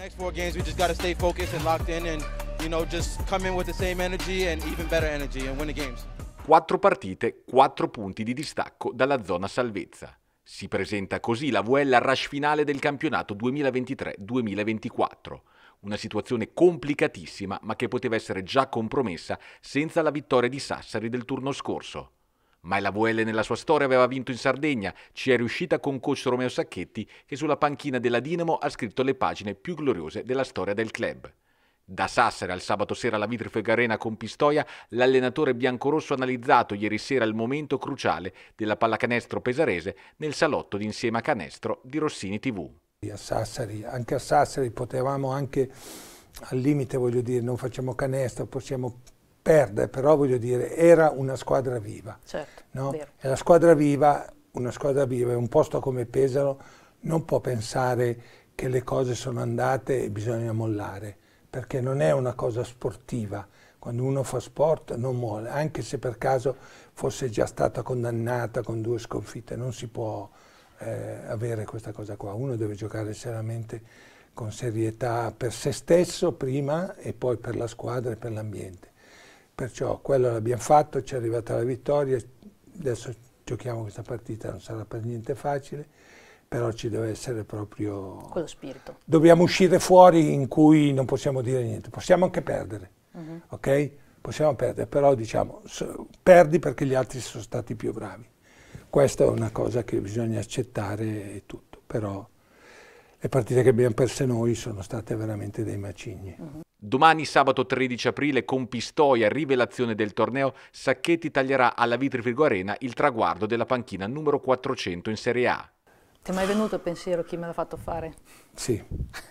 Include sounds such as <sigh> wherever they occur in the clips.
Next four games, we just got to stay focused and locked in and, you know, just come in with the same energy and even better energy and win the games. Quattro partite, quattro punti di distacco dalla zona salvezza. Si presenta così la VL rush finale del campionato 2023-2024. Una situazione complicatissima ma che poteva essere già compromessa senza la vittoria di Sassari del turno scorso. Ma la VL nella sua storia aveva vinto in Sardegna, ci è riuscita con coach Romeo Sacchetti che sulla panchina della Dinamo ha scritto le pagine più gloriose della storia del club. Da Sassari al sabato sera alla Vitrifega Arena con Pistoia, l'allenatore biancorosso ha analizzato ieri sera il momento cruciale della pallacanestro pesarese nel salotto di Insieme a Canestro di Rossini TV. A Sassari, anche a Sassari potevamo anche al limite, voglio dire, non facciamo canestro, possiamo perde, però voglio dire, era una squadra viva. Certo, no? E la squadra viva, una squadra viva, in un posto come Pesaro non può pensare che le cose sono andate e bisogna mollare, perché non è una cosa sportiva. Quando uno fa sport non muore, anche se per caso fosse già stata condannata con due sconfitte, non si può eh, avere questa cosa qua. Uno deve giocare seriamente con serietà per se stesso prima e poi per la squadra e per l'ambiente. Perciò quello l'abbiamo fatto, ci è arrivata la vittoria, adesso giochiamo questa partita, non sarà per niente facile, però ci deve essere proprio... Quello spirito. Dobbiamo uscire fuori in cui non possiamo dire niente, possiamo anche perdere, uh mhm. -huh. ok? Possiamo perdere, però diciamo, so, perdi perché gli altri sono stati più bravi. Questa è una cosa che bisogna accettare e tutto, però le partite che abbiamo perse noi sono state veramente dei macigni. Uh mhm. -huh. Domani sabato 13 aprile con Pistoia, rivelazione del torneo, Sacchetti taglierà alla Vitri Virgo Arena il traguardo della panchina numero 400 in Serie A. Ti è mai venuto il pensiero chi me l'ha fatto fare? Sì,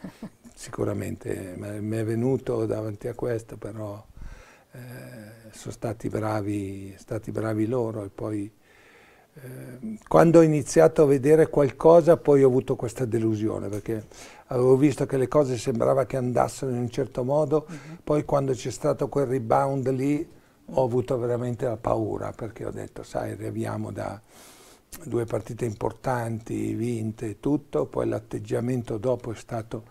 <laughs> sicuramente, mi è venuto davanti a questo, però eh, sono stati bravi, stati bravi loro e poi quando ho iniziato a vedere qualcosa poi ho avuto questa delusione perché avevo visto che le cose sembrava che andassero in un certo modo, uh mhm. -huh. poi quando c'è stato quel rebound lì ho avuto veramente la paura perché ho detto sai arriviamo da due partite importanti, vinte e tutto, poi l'atteggiamento dopo è stato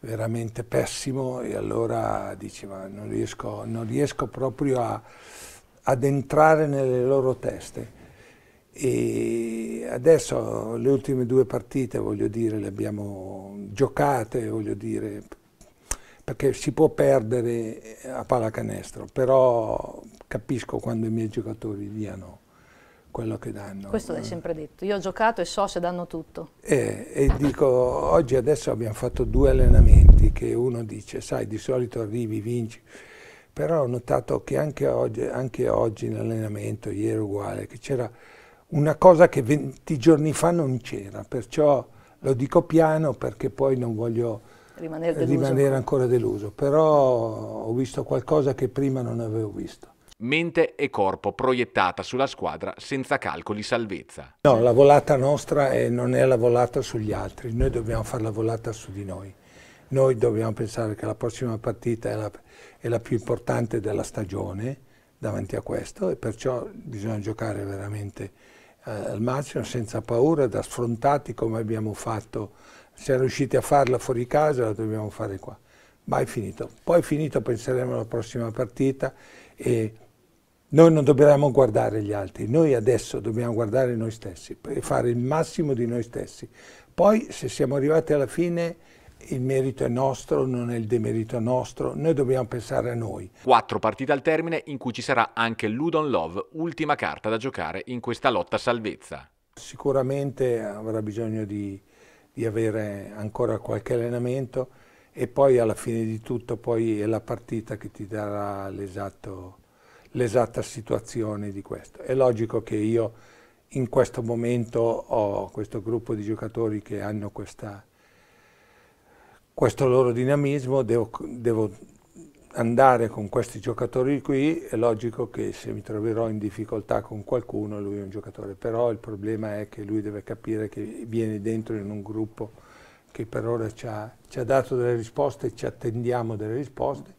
veramente pessimo e allora diceva non riesco, non riesco proprio a, ad entrare nelle loro teste e adesso le ultime due partite, voglio dire, le abbiamo giocate, voglio dire, perché si può perdere a pallacanestro, però capisco quando i miei giocatori diano quello che danno. Questo l'hai eh. sempre detto, io ho giocato e so se danno tutto. E, eh, e dico, oggi adesso abbiamo fatto due allenamenti che uno dice, sai, di solito arrivi, vinci, però ho notato che anche oggi, anche oggi in allenamento, ieri uguale, che c'era una cosa che 20 giorni fa non c'era, perciò lo dico piano perché poi non voglio rimanere, eh, deluso. rimanere ancora deluso, però ho visto qualcosa che prima non avevo visto mente e corpo proiettata sulla squadra senza calcoli salvezza. No, la volata nostra è, non è la volata sugli altri, noi dobbiamo fare la volata su di noi. Noi dobbiamo pensare che la prossima partita è la, è la più importante della stagione davanti a questo e perciò bisogna giocare veramente eh, al massimo senza paura, da sfrontati come abbiamo fatto. Siamo riusciti a farla fuori casa, la dobbiamo fare qua. Ma è finito. Poi è finito, penseremo alla prossima partita e noi non dobbiamo guardare gli altri, noi adesso dobbiamo guardare noi stessi e fare il massimo di noi stessi. Poi se siamo arrivati alla fine il merito è nostro, non è il demerito nostro, noi dobbiamo pensare a noi. Quattro partite al termine in cui ci sarà anche Ludon Love, ultima carta da giocare in questa lotta salvezza. Sicuramente avrà bisogno di, di avere ancora qualche allenamento e poi alla fine di tutto poi è la partita che ti darà l'esatto, l'esatta situazione di questo. È logico che io in questo momento ho questo gruppo di giocatori che hanno questa questo loro dinamismo, devo, devo andare con questi giocatori qui, è logico che se mi troverò in difficoltà con qualcuno, lui è un giocatore, però il problema è che lui deve capire che viene dentro in un gruppo che per ora ci ha, ci ha dato delle risposte, ci attendiamo delle risposte